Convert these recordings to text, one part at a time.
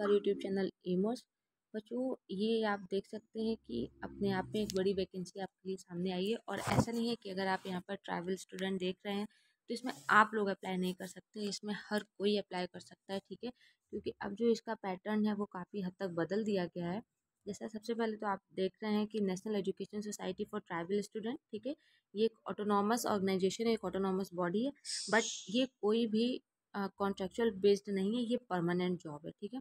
का YouTube channel Amos बच्चों ये आप देख सकते हैं कि अपने आप में एक बड़ी वैकेंसी आपके लिए सामने आई है और ऐसा नहीं है कि अगर आप यहाँ पर ट्रैवल स्टूडेंट देख रहे हैं तो इसमें आप लोग अप्लाई नहीं कर सकते इसमें हर कोई अप्लाई कर सकता है ठीक है क्योंकि अब जो इसका पैटर्न है वो काफ़ी हद तक बदल दिया गया है जैसा सबसे पहले तो आप देख रहे हैं कि National Education Society for Tribal Student ठीक है ये एक ऑटोनॉमस ऑर्गेनाइजेशन है एक ऑटोनॉमस बॉडी है बट ये कोई भी कॉन्ट्रेक्चुअल बेस्ड नहीं है ये परमानेंट जॉब है ठीक है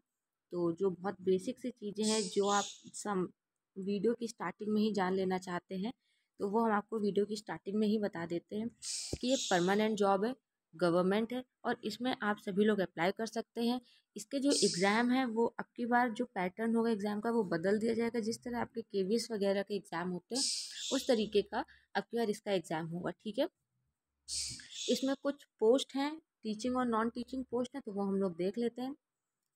तो जो बहुत बेसिक सी चीज़ें हैं जो आप सम वीडियो की स्टार्टिंग में ही जान लेना चाहते हैं तो वो हम आपको वीडियो की स्टार्टिंग में ही बता देते हैं कि ये परमानेंट जॉब है गवर्नमेंट है और इसमें आप सभी लोग अप्लाई कर सकते हैं इसके जो एग्ज़ाम है वो अब की बार जो पैटर्न होगा एग्ज़ाम का वो बदल दिया जाएगा जिस तरह आपके के वगैरह के एग्ज़ाम होते हैं उस तरीके का अब की बार इसका एग्ज़ाम होगा ठीक है इसमें कुछ पोस्ट हैं टीचिंग और नॉन टीचिंग पोस्ट हैं तो वो हम लोग देख लेते हैं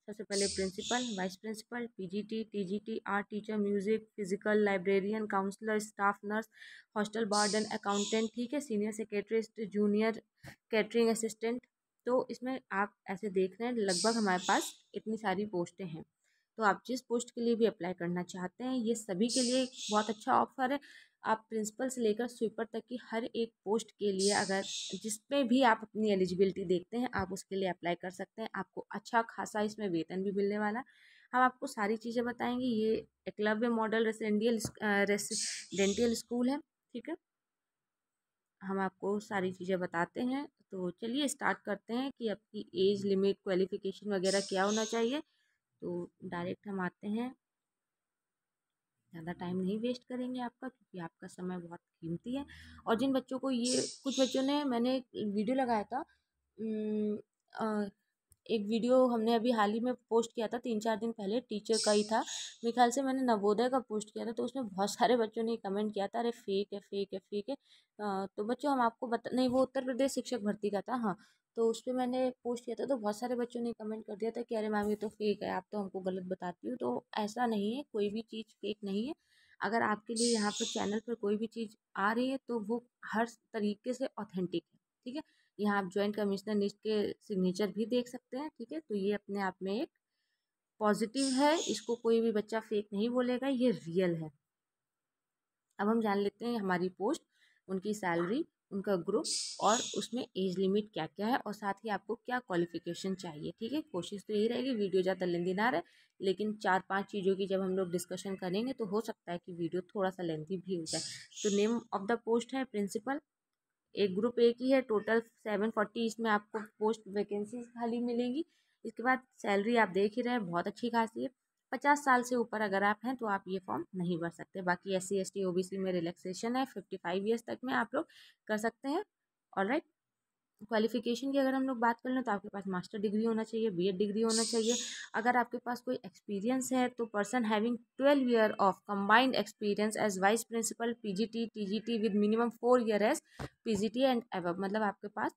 सबसे पहले principal vice principal PGT TGT art teacher music physical librarian counsellor staff nurse hostel warden accountant ठीक है senior secretariat junior catering assistant तो इसमें आप ऐसे देख रहे हैं लगभग हमारे पास इतनी सारी पोस्टें हैं तो आप जिस पोस्ट के लिए भी अप्लाई करना चाहते हैं ये सभी के लिए बहुत अच्छा ऑफर है आप प्रिंसिपल से लेकर स्वीपर तक की हर एक पोस्ट के लिए अगर जिसमें भी आप अपनी एलिजिबिलिटी देखते हैं आप उसके लिए अप्लाई कर सकते हैं आपको अच्छा खासा इसमें वेतन भी मिलने वाला हम आपको सारी चीज़ें बताएंगे ये Eklavya model residential residential school है ठीक है हम आपको सारी चीज़ें बताते हैं तो चलिए स्टार्ट करते हैं कि आपकी एज लिमिट क्वालिफिकेशन वगैरह क्या होना चाहिए तो डायरेक्ट हम आते हैं ज़्यादा टाइम नहीं वेस्ट करेंगे आपका क्योंकि आपका समय बहुत कीमती है और जिन बच्चों को ये कुछ बच्चों ने मैंने वीडियो लगाया था एक वीडियो हमने अभी हाल ही में पोस्ट किया था तीन चार दिन पहले टीचर का ही था मेरे ख्याल से मैंने नवोदय का पोस्ट किया था तो उसमें बहुत सारे बच्चों ने कमेंट किया था अरे फेक है फेक है फेक है तो बच्चों हम आपको बता नहीं वो उत्तर प्रदेश शिक्षक भर्ती का था हाँ तो उस पर मैंने पोस्ट किया था तो बहुत सारे बच्चों ने कमेंट कर दिया था कि अरे मैम ये तो फेक है आप तो हमको गलत बताती हो तो ऐसा नहीं है कोई भी चीज़ फेक नहीं है अगर आपके लिए यहाँ पर चैनल पर कोई भी चीज़ आ रही है तो वो हर तरीके से ऑथेंटिक है ठीक है यहाँ आप ज्वाइंट कमिश्नर लिस्ट के सिग्नेचर भी देख सकते हैं ठीक है तो ये अपने आप में एक पॉजिटिव है इसको कोई भी बच्चा फेक नहीं बोलेगा ये रियल है अब हम जान लेते हैं हमारी पोस्ट उनकी सैलरी उनका ग्रुप और उसमें एज लिमिट क्या क्या है और साथ ही आपको क्या क्वालिफिकेशन चाहिए ठीक है कोशिश तो यही रहेगी वीडियो ज़्यादा लेंदी ना रहे लेकिन चार पांच चीज़ों की जब हम लोग डिस्कशन करेंगे तो हो सकता है कि वीडियो थोड़ा सा लेंदी भी हो जाए तो नेम ऑफ द पोस्ट है प्रिंसिपल एक ग्रुप ए की है टोटल सेवन फोर्टी इसमें आपको पोस्ट वैकेंसी खाली मिलेंगी इसके बाद सैलरी आप देख ही रहे हैं बहुत अच्छी खासी है पचास साल से ऊपर अगर आप हैं तो आप ये फॉर्म नहीं भर सकते बाकी S C S T O B C में रिलैक्सेशन है फिफ्टी फाइव ईयर्स तक में आप लोग कर सकते हैं ऑल राइट क्वालिफिकेशन की अगर हम लोग बात कर लें तो आपके पास मास्टर डिग्री होना चाहिए बी डिग्री होना चाहिए अगर आपके पास कोई एक्सपीरियंस है तो person having twelve year of combined experience as vice principal PGT TGT with minimum four year as PGT and एव मतलब आपके पास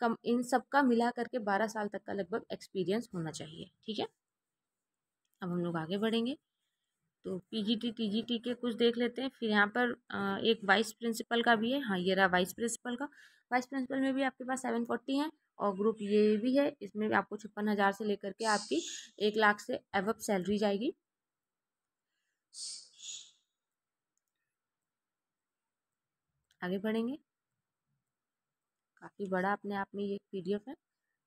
कम इन सब का मिला करके बारह साल तक का लगभग एक्सपीरियंस होना चाहिए ठीक है अब हम लोग आगे बढ़ेंगे तो पीजीटी टीजीटी के कुछ देख लेते हैं फिर यहाँ पर एक वाइस प्रिंसिपल का भी है हाँ ये रहा वाइस प्रिंसिपल का वाइस प्रिंसिपल में भी आपके पास सेवन फोर्टी है और ग्रुप ये भी है इसमें भी आपको छप्पन हज़ार से लेकर के आपकी एक लाख से एवब सैलरी जाएगी आगे बढ़ेंगे काफ़ी बड़ा अपने आप में ये पीडीएफ है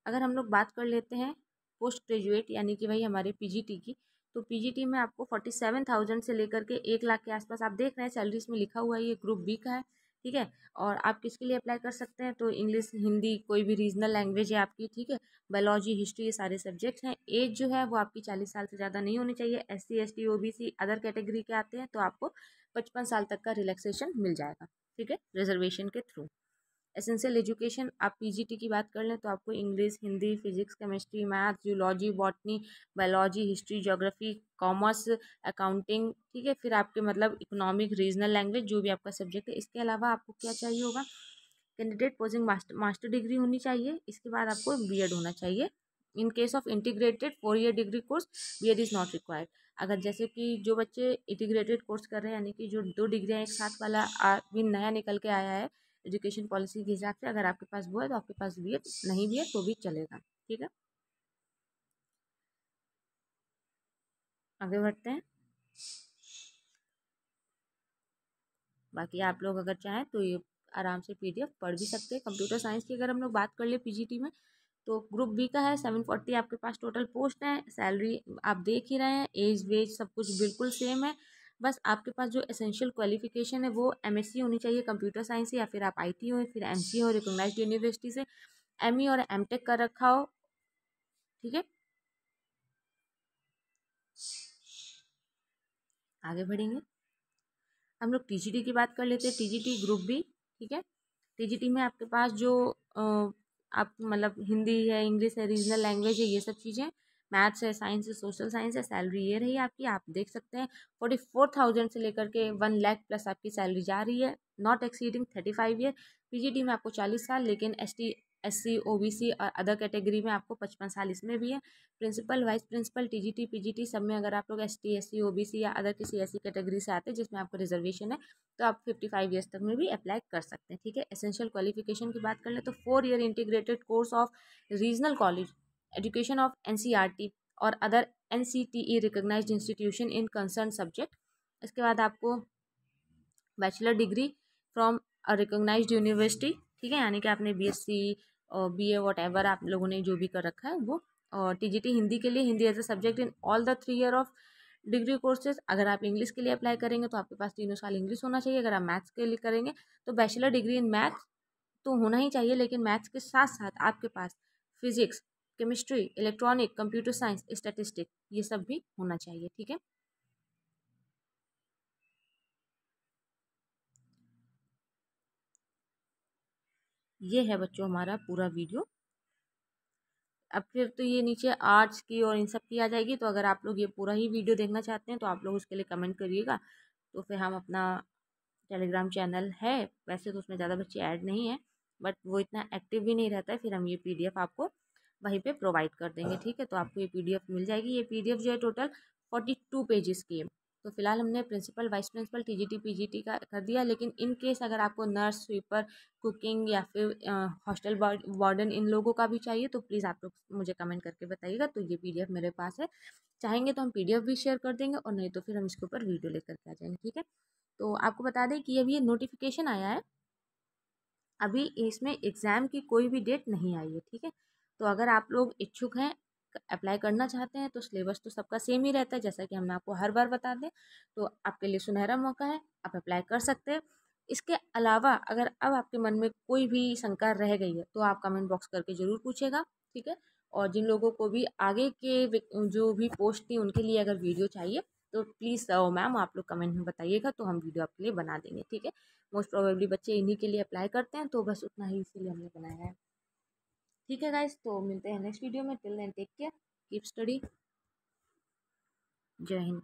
अगर हम लोग बात कर लेते हैं पोस्ट ग्रेजुएट यानी कि भाई हमारे पीजीटी की तो पीजीटी में आपको फोर्टी सेवन थाउजेंड से लेकर के एक लाख के आसपास आप देख रहे हैं सैलरीज में लिखा हुआ है ये ग्रुप बी का है ठीक है और आप किसके लिए अप्लाई कर सकते हैं तो इंग्लिश हिंदी कोई भी रीजनल लैंग्वेज है आपकी ठीक है बायोलॉजी हिस्ट्री ये सारे सब्जेक्ट हैं एज जो है वो आपकी चालीस साल से ज़्यादा नहीं होनी चाहिए S C S T O B C other category के आते हैं तो आपको पचपन साल तक का रिलैक्सेशन मिल जाएगा ठीक है रिजर्वेशन के थ्रू एसेंशियल एजुकेशन आप पीजीटी की बात कर लें तो आपको English Hindi physics chemistry math zoology botany biology history geography commerce accounting ठीक है फिर आपके मतलब इकोनॉमिक रीजनल लैंग्वेज जो भी आपका सब्जेक्ट है इसके अलावा आपको क्या चाहिए होगा candidate possessing master master degree होनी चाहिए इसके बाद आपको बी होना चाहिए in case of integrated four year degree course B Ed is not required अगर जैसे कि जो बच्चे इंटीग्रेटेड कोर्स कर रहे हैं यानी कि जो दो डिग्रियाँ एक साथ वाला अभी नया निकल के आया है एजुकेशन पॉलिसी के हिसाब से अगर आपके पास वो है तो आपके पास बी एड तो नहीं भी है तो भी चलेगा ठीक है आगे बढ़ते हैं बाकी आप लोग अगर चाहें तो ये आराम से पीडीएफ पढ़ भी सकते हैं कंप्यूटर साइंस की अगर हम लोग बात कर ले पीजीटी में तो ग्रुप बी का है सेवन फोर्टी आपके पास टोटल पोस्ट है सैलरी आप देख ही रहे हैं एज वेज सब कुछ बिल्कुल सेम है बस आपके पास जो एसेंशियल क्वालिफिकेशन है वो एम होनी चाहिए कंप्यूटर साइंस या फिर आप आई हो फिर एम हो रिकोगनाइज यूनिवर्सिटी से एम e और एम कर रखा हो ठीक है आगे बढ़ेंगे हम लोग टी की बात कर लेते हैं टी ग्रुप भी ठीक है टी में आपके पास जो आप मतलब हिंदी है इंग्लिश है रीजनल लैंग्वेज है ये सब चीज़ें मैथ्स है साइंस है सोशल साइंस है सैलरी ये रही आपकी आप देख सकते हैं फोर्टी फोर थाउजेंड से लेकर के वन लैख प्लस आपकी सैलरी जा रही है not exceeding thirty five year पी में आपको चालीस साल लेकिन S T S C O B C और अदर कैटेगरी में आपको पचपन साल इसमें भी है principal vice principal T G T P G T सब में अगर आप लोग S T S C O B C या अदर किसी ऐसी कैटेगरी से आते हैं जिसमें आपको रिजर्वेशन है तो आप फिफ्टी फाइव ईयर्स तक में भी अप्लाई कर सकते हैं ठीक है एसेंशियल क्वालिफिकेशन की बात कर लें तो four year integrated course of regional college C R T और other N C T E recognise institution in concern subject इसके बाद आपको bachelor degree from recognise university ठीक है यानी कि आपने बी एस सी और बी ए वॉट एवर आप लोगों ने जो भी कर रखा है वो और टी जी टी हिंदी के लिए Hindi as a subject in all the three year of degree courses अगर आप इंग्लिश के लिए अप्लाई करेंगे तो आपके पास तीनों साल इंग्लिश होना चाहिए अगर आप मैथ्स के लिए करेंगे तो बैचलर डिग्री इन मैथ्स तो होना ही चाहिए लेकिन मैथ्स के साथ साथ आपके पास physics chemistry electronic computer science statistic ये सब भी होना चाहिए ठीक है ये है बच्चों हमारा पूरा वीडियो अब फिर तो ये नीचे आर्ट्स की और इन सब की आ जाएगी तो अगर आप लोग ये पूरा ही वीडियो देखना चाहते हैं तो आप लोग उसके लिए कमेंट करिएगा तो फिर हम अपना टेलीग्राम चैनल है वैसे तो उसमें ज़्यादा बच्चे ऐड नहीं है बट वो इतना एक्टिव भी नहीं रहता है फिर हम ये पीडीएफ आपको वहीं पे प्रोवाइड कर देंगे हाँ। ठीक है तो आपको ये पीडीएफ मिल जाएगी ये पीडीएफ जो है टोटल फोर्टी टू पेजेस की है तो फिलहाल हमने principal vice principal TGT PGT का कर दिया लेकिन इन केस अगर आपको नर्स स्वीपर कुकिंग या फिर हॉस्टल वार्डन इन लोगों का भी चाहिए तो प्लीज़ आप लोग मुझे कमेंट करके बताइएगा तो ये पीडीएफ मेरे पास है चाहेंगे तो हम पीडीएफ भी शेयर कर देंगे और नहीं तो फिर हम इसके ऊपर वीडियो लेकर के आ जाएंगे ठीक है तो आपको बता दें कि अभी ये नोटिफिकेशन आया है अभी इसमें एग्ज़ाम की कोई भी डेट नहीं आई है ठीक है तो अगर आप लोग इच्छुक हैं अप्लाई करना चाहते हैं तो सिलेबस तो सबका सेम ही रहता है जैसा कि हम आपको हर बार बता दें तो आपके लिए सुनहरा मौका है आप अप्लाई कर सकते हैं इसके अलावा अगर अब आपके मन में कोई भी शंका रह गई है तो आप कमेंट बॉक्स करके ज़रूर पूछेगा ठीक है और जिन लोगों को भी आगे के जो भी पोस्ट थी उनके लिए अगर वीडियो चाहिए तो प्लीज़ मैम आप लोग कमेंट में बताइएगा तो हम वीडियो आपके लिए बना देंगे ठीक है मोस्ट प्रोबेबली बच्चे इन्हीं के लिए अप्लाई करते हैं तो बस उतना ही इसीलिए हमने बनाया है ठीक है गाइज तो मिलते हैं नेक्स्ट वीडियो में till then take care keep study जय हिंद